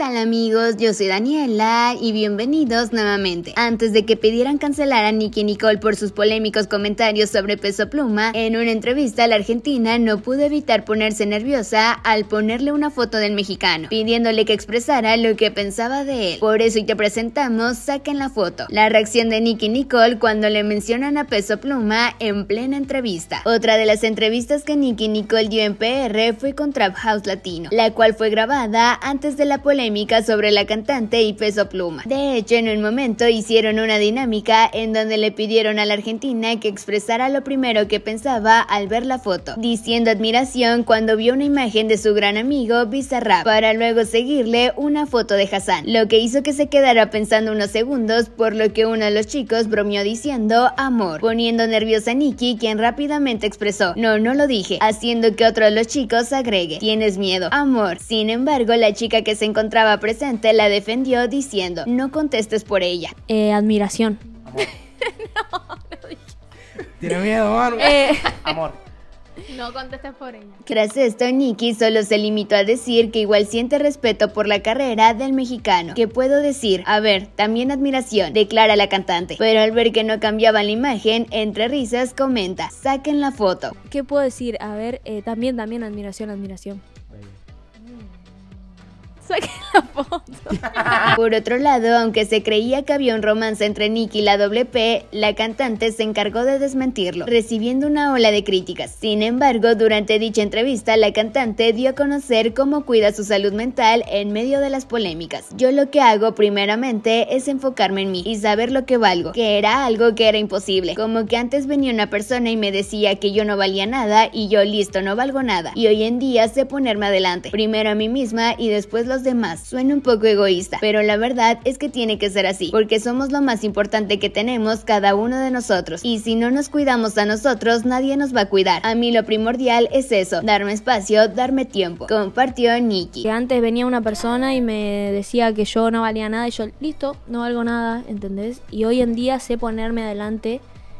tal amigos? Yo soy Daniela y bienvenidos nuevamente. Antes de que pidieran cancelar a Nicky Nicole por sus polémicos comentarios sobre peso pluma, en una entrevista la argentina no pudo evitar ponerse nerviosa al ponerle una foto del mexicano, pidiéndole que expresara lo que pensaba de él. Por eso y te presentamos Saquen la foto. La reacción de Nicky Nicole cuando le mencionan a peso pluma en plena entrevista. Otra de las entrevistas que Nicky Nicole dio en PR fue con Trap House Latino, la cual fue grabada antes de la polémica sobre la cantante y peso pluma. De hecho, en un momento hicieron una dinámica en donde le pidieron a la argentina que expresara lo primero que pensaba al ver la foto, diciendo admiración cuando vio una imagen de su gran amigo Bizarra, para luego seguirle una foto de Hassan, lo que hizo que se quedara pensando unos segundos, por lo que uno de los chicos bromeó diciendo amor, poniendo nerviosa a Nikki, quien rápidamente expresó, no, no lo dije, haciendo que otro de los chicos agregue, tienes miedo, amor. Sin embargo, la chica que se encontraba presente la defendió diciendo, no contestes por ella. Eh, admiración. Tiene miedo, amor. Eh, amor. No contestes por ella. Tras esto, Nicky solo se limitó a decir que igual siente respeto por la carrera del mexicano. ¿Qué puedo decir, a ver, también admiración, declara la cantante. Pero al ver que no cambiaba la imagen, entre risas comenta, saquen la foto. ¿Qué puedo decir? A ver, eh, también, también admiración, admiración. Saquen Por otro lado, aunque se creía que había un romance entre Nick y la doble la cantante se encargó de desmentirlo, recibiendo una ola de críticas. Sin embargo, durante dicha entrevista, la cantante dio a conocer cómo cuida su salud mental en medio de las polémicas. Yo lo que hago primeramente es enfocarme en mí y saber lo que valgo, que era algo que era imposible. Como que antes venía una persona y me decía que yo no valía nada y yo listo, no valgo nada. Y hoy en día sé ponerme adelante, primero a mí misma y después los demás. Suena un poco egoísta, pero la verdad es que tiene que ser así, porque somos lo más importante que tenemos cada uno de nosotros. Y si no nos cuidamos a nosotros, nadie nos va a cuidar. A mí lo primordial es eso, darme espacio, darme tiempo, compartió Nikki. Que antes venía una persona y me decía que yo no valía nada y yo, listo, no valgo nada, ¿entendés? Y hoy en día sé ponerme adelante